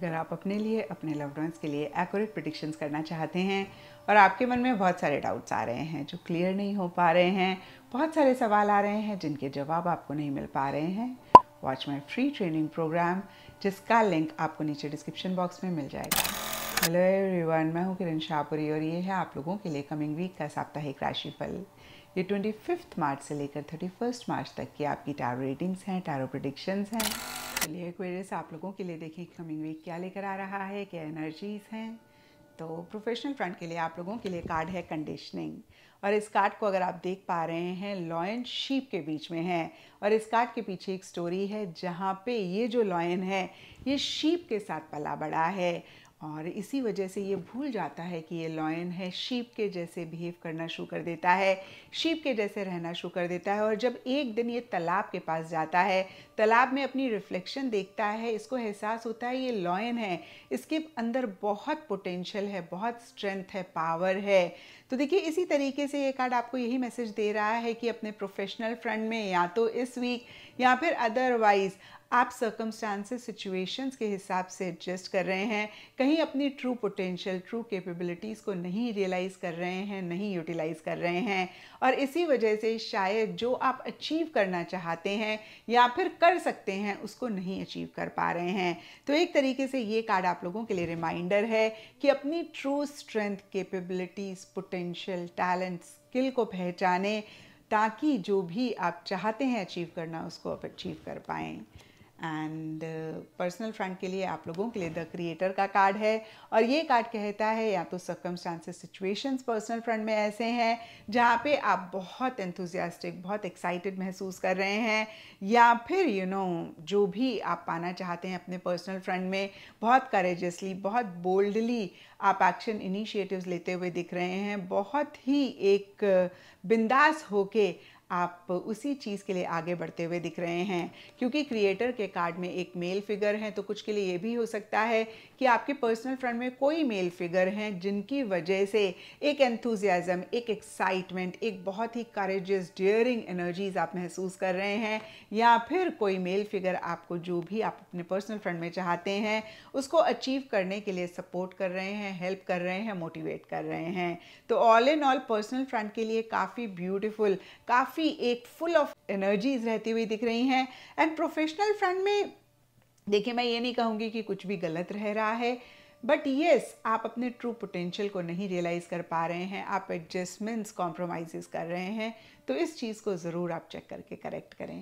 अगर आप अपने लिए अपने लव्ड वंस के लिए एक्यूरेट प्रडिक्शंस करना चाहते हैं और आपके मन में बहुत सारे डाउट्स आ रहे हैं जो क्लियर नहीं हो पा रहे हैं बहुत सारे सवाल आ रहे हैं जिनके जवाब आपको नहीं मिल पा रहे हैं watch my free training program जिसका लिंक आपको नीचे डिस्क्रिप्शन बॉक्स में मिल जाएगा हेलो एवरीवन मैं हूँ किरण शाहपुरी और ये है आप लोगों के लिए कमिंग वीक का साप्ताहिक राशिफल ये ट्वेंटी फिफ्थ मार्च से लेकर थर्टी फर्स्ट मार्च तक की आपकी टारो रेटिंग्स हैं टारो प्रडिक्शंस हैं चलिए एक्वेरियस आप लोगों के लिए देखें कमिंग वीक क्या लेकर आ रहा है क्या एनर्जीज हैं तो प्रोफेशनल फ्रंट के लिए आप लोगों के लिए कार्ड है कंडीशनिंग और इस कार्ड को अगर आप देख पा रहे हैं लॉयन शीप के बीच में है और इस कार्ड के पीछे एक स्टोरी है जहाँ पे ये जो लॉयन है ये शीप के साथ पला बड़ा है और इसी वजह से ये भूल जाता है कि ये लॉयन है शीप के जैसे बिहेव करना शुरू कर देता है शीप के जैसे रहना शुरू कर देता है और जब एक दिन ये तालाब के पास जाता है तालाब में अपनी रिफ्लेक्शन देखता है इसको एहसास होता है ये लॉयन है इसके अंदर बहुत पोटेंशियल है बहुत स्ट्रेंथ है पावर है तो देखिए इसी तरीके से ये कार्ड आपको यही मैसेज दे रहा है कि अपने प्रोफेशनल फ्रंट में या तो इस वीक या फिर अदरवाइज़ आप सर्कमस्टांसेस सिचुएशंस के हिसाब से एडजस्ट कर रहे हैं कहीं अपनी ट्रू पोटेंशियल ट्रू कैपेबिलिटीज़ को नहीं रियलाइज़ कर रहे हैं नहीं यूटिलाइज़ कर रहे हैं और इसी वजह से शायद जो आप अचीव करना चाहते हैं या फिर कर सकते हैं उसको नहीं अचीव कर पा रहे हैं तो एक तरीके से ये कार्ड आप लोगों के लिए रिमाइंडर है कि अपनी true strength capabilities potential talent skill को पहचाने ताकि जो भी आप चाहते हैं अचीव करना उसको आप अचीव कर पाएँ एंड पर्सनल फ्रंट के लिए आप लोगों के लिए द क्रिएटर का कार्ड है और ये कार्ड कहता है या तो चांसेस सिचुएशंस पर्सनल फ्रंट में ऐसे हैं जहाँ पे आप बहुत एंथुजियास्टिक बहुत एक्साइटेड महसूस कर रहे हैं या फिर यू you नो know, जो भी आप पाना चाहते हैं अपने पर्सनल फ्रंट में बहुत करेजसली बहुत बोल्डली आप एक्शन इनिशिएटिव्स लेते हुए दिख रहे हैं बहुत ही एक बिंदास होके आप उसी चीज़ के लिए आगे बढ़ते हुए दिख रहे हैं क्योंकि क्रिएटर के कार्ड में एक मेल फिगर है तो कुछ के लिए ये भी हो सकता है कि आपके पर्सनल फ्रंट में कोई मेल फिगर हैं जिनकी वजह से एक एंथुजियाज़म एक एक्साइटमेंट एक बहुत ही करेजियस डियरिंग एनर्जीज आप महसूस कर रहे हैं या फिर कोई मेल फिगर आपको जो भी आप अपने पर्सनल फ्रंट में चाहते हैं उसको अचीव करने के लिए सपोर्ट कर रहे हैं हेल्प कर रहे हैं मोटिवेट कर रहे हैं तो all in all personal front के लिए काफ़ी ब्यूटिफुल काफ़ी काफ़ी एक फुल ऑफ एनर्जीज रहती हुई दिख रही हैं एंड प्रोफेशनल फ्रंट में देखिए मैं ये नहीं कहूँगी कि कुछ भी गलत रह रहा है बट येस yes, आप अपने ट्रू पोटेंशियल को नहीं रियलाइज़ कर पा रहे हैं आप एडजस्टमेंट्स कॉम्प्रोमाइज़ कर रहे हैं तो इस चीज़ को ज़रूर आप चेक करके करेक्ट करें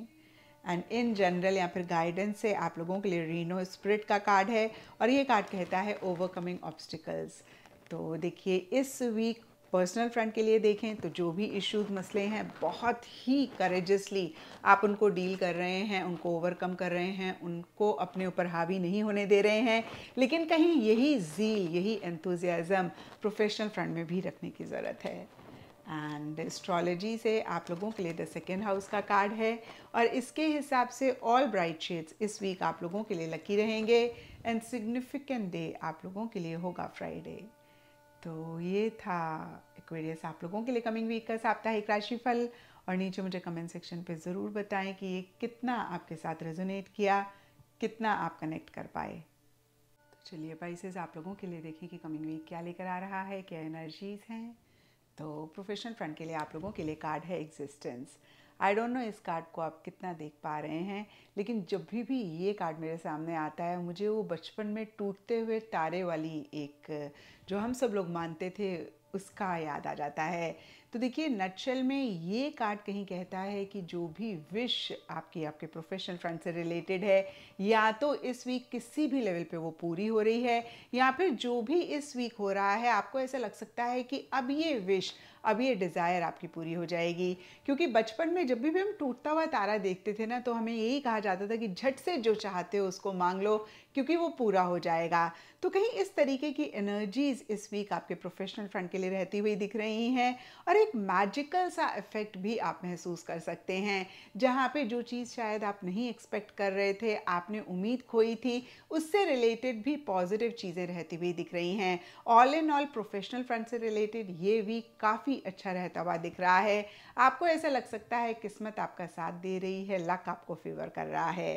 एंड इन जनरल या फिर गाइडेंस से आप लोगों के लिए रीनो स्प्रिट का कार्ड है और ये कार्ड कहता है ओवरकमिंग ऑब्स्टिकल्स तो देखिए इस वीक पर्सनल फ्रंट के लिए देखें तो जो भी इश्यूज मसले हैं बहुत ही करेजसली आप उनको डील कर रहे हैं उनको ओवरकम कर रहे हैं उनको अपने ऊपर हावी नहीं होने दे रहे हैं लेकिन कहीं यही जी यही एंथुजियाज़म प्रोफेशनल फ्रंट में भी रखने की ज़रूरत है एंड एस्ट्रोलॉजी से आप लोगों के लिए द सेकेंड हाउस का कार्ड है और इसके हिसाब से ऑल ब्राइट शेड्स इस वीक आप लोगों के लिए लकी रहेंगे एंड सिग्निफिकेंट डे आप लोगों के लिए होगा फ्राइडे तो ये था एक्वेरियस आप लोगों के लिए कमिंग वीक का साप्ताहिक राशिफल और नीचे मुझे कमेंट सेक्शन पे ज़रूर बताएं कि ये कितना आपके साथ रेजोनेट किया कितना आप कनेक्ट कर पाए तो चलिए बाइसेस आप लोगों के लिए देखें कि कमिंग वीक क्या लेकर आ रहा है क्या एनर्जीज हैं तो प्रोफेशनल फ्रंट के लिए आप लोगों के लिए कार्ड है एग्जिस्टेंस आई डोंट नो इस कार्ड को आप कितना देख पा रहे हैं लेकिन जब भी भी ये कार्ड मेरे सामने आता है मुझे वो बचपन में टूटते हुए तारे वाली एक जो हम सब लोग मानते थे उसका याद आ जाता है तो देखिए नटशल में ये कार्ड कहीं कहता है कि जो भी विश आपकी आपके प्रोफेशनल फ्रेंड से रिलेटेड है या तो इस वीक किसी भी लेवल पे वो पूरी हो रही है या फिर जो भी इस वीक हो रहा है आपको ऐसा लग सकता है कि अब ये विश अब ये डिज़ायर आपकी पूरी हो जाएगी क्योंकि बचपन में जब भी हम टूटता हुआ तारा देखते थे ना तो हमें यही कहा जाता था कि झट से जो चाहते हो उसको मांग लो क्योंकि वो पूरा हो जाएगा तो कहीं इस तरीके की एनर्जीज इस वीक आपके प्रोफेशनल फ्रंट के लिए रहती हुई दिख रही हैं और एक मैजिकल सा इफेक्ट भी आप महसूस कर सकते हैं जहाँ पे जो चीज़ शायद आप नहीं एक्सपेक्ट कर रहे थे आपने उम्मीद खोई थी उससे रिलेटेड भी पॉजिटिव चीज़ें रहती हुई दिख रही हैं all in all professional front से रिलेटेड ये वीक काफ़ी काफ़ी अच्छा रहता हुआ दिख रहा है आपको ऐसा लग सकता है किस्मत आपका साथ दे रही है लक आपको फेवर कर रहा है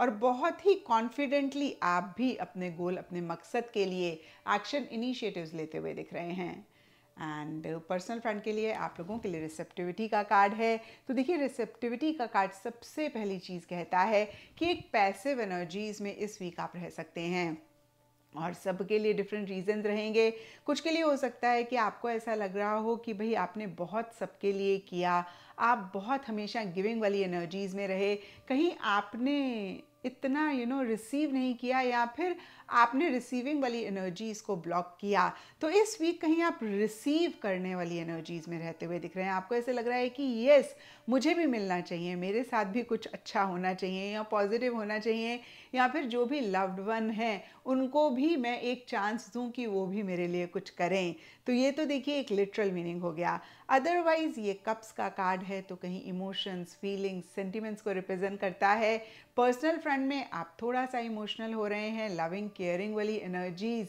और बहुत ही कॉन्फिडेंटली आप भी अपने गोल अपने मकसद के लिए एक्शन इनिशिएटिव्स लेते हुए दिख रहे हैं एंड पर्सनल फ्रेंड के लिए आप लोगों के लिए रिसेप्टिविटी का कार्ड है तो देखिए रिसेप्टिविटी का कार्ड सबसे पहली चीज़ कहता है कि एक पैसिव एनर्जीज में इस वीक आप रह सकते हैं और सबके लिए डिफरेंट रीजंस रहेंगे कुछ के लिए हो सकता है कि आपको ऐसा लग रहा हो कि भाई आपने बहुत सबके लिए किया आप बहुत हमेशा गिविंग वाली एनर्जीज़ में रहे कहीं आपने इतना यू नो रिसीव नहीं किया या फिर आपने रिसीविंग वाली एनर्जीज़ को ब्लॉक किया तो इस वीक कहीं आप रिसीव करने वाली एनर्जीज़ में रहते हुए दिख रहे हैं आपको ऐसे लग रहा है कि येस मुझे भी मिलना चाहिए मेरे साथ भी कुछ अच्छा होना चाहिए या पॉजिटिव होना चाहिए या फिर जो भी लव्ड वन हैं उनको भी मैं एक चांस दूँ कि वो भी मेरे लिए कुछ करें तो ये तो देखिए एक लिटरल मीनिंग हो गया अदरवाइज़ ये कप्स का कार्ड है तो कहीं इमोशंस फीलिंग्स सेंटिमेंट्स को रिप्रेजेंट करता है पर्सनल फ्रंट में आप थोड़ा सा इमोशनल हो रहे हैं लविंग केयरिंग वाली एनर्जीज़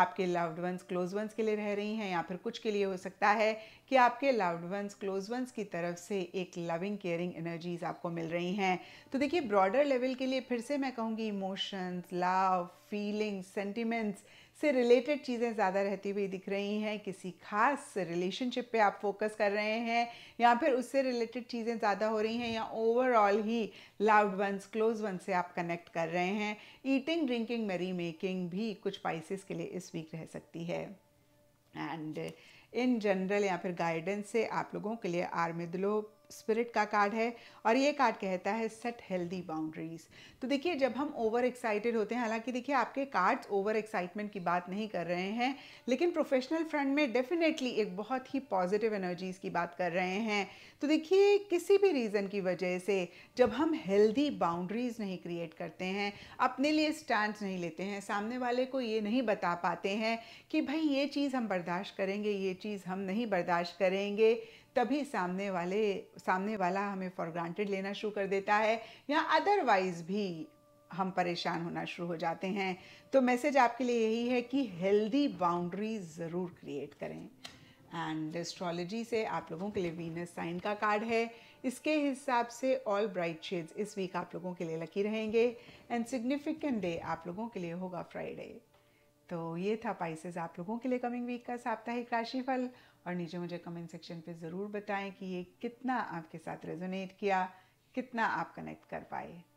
आपके लव्ड वंस क्लोज वंस के लिए रह रही हैं या फिर कुछ के लिए हो सकता है कि आपके लव्ड वंस क्लोज वंस की तरफ से एक लविंग केयरिंग एनर्जीज आपको मिल रही हैं तो देखिए ब्रॉडर लेवल के लिए फिर से मैं कहूँगी इमोशंस लव फीलिंग्स सेंटिमेंट्स से रिलेटेड चीज़ें ज़्यादा रहती हुई दिख रही हैं किसी खास रिलेशनशिप पे आप फोकस कर रहे हैं या फिर उससे रिलेटेड चीज़ें ज़्यादा हो रही हैं या ओवरऑल ही लाउड वंस क्लोज वन से आप कनेक्ट कर रहे हैं ईटिंग ड्रिंकिंग मेरी मेकिंग भी कुछ पाइसिस के लिए इस वीक रह सकती है एंड इन जनरल या फिर गाइडेंस से आप लोगों के लिए आर्मिदलो स्पिरिट का कार्ड है और ये कार्ड कहता है सेट हेल्दी बाउंड्रीज तो देखिए जब हम ओवर एक्साइटेड होते हैं हालांकि देखिए आपके कार्ड्स ओवर एक्साइटमेंट की बात नहीं कर रहे हैं लेकिन प्रोफेशनल फ्रंट में डेफिनेटली एक बहुत ही पॉजिटिव एनर्जीज़ की बात कर रहे हैं तो देखिए किसी भी रीज़न की वजह से जब हम हेल्दी बाउंड्रीज़ नहीं क्रिएट करते हैं अपने लिए स्टैंड नहीं लेते हैं सामने वाले को ये नहीं बता पाते हैं कि भाई ये चीज़ हम बर्दाश्त करेंगे ये चीज़ हम नहीं बर्दाश्त करेंगे तभी सामने वाले सामने वाला हमें फॉर ग्रांटेड लेना शुरू कर देता है या अदरवाइज भी हम परेशान होना शुरू हो जाते हैं तो मैसेज आपके लिए यही है कि हेल्दी बाउंड्री ज़रूर क्रिएट करें एंड एस्ट्रोलॉजी से आप लोगों के लिए वीनस साइन का कार्ड है इसके हिसाब से ऑल ब्राइट शेड्स इस वीक आप लोगों के लिए लकी रहेंगे एंड सिग्निफिकेंट डे आप लोगों के लिए होगा फ्राइडे तो ये था पाइसेस आप लोगों के लिए कमिंग वीक का साप्ताहिक राशिफल और नीचे मुझे कमेंट सेक्शन पे ज़रूर बताएं कि ये कितना आपके साथ रेजोनेट किया कितना आप कनेक्ट कर पाए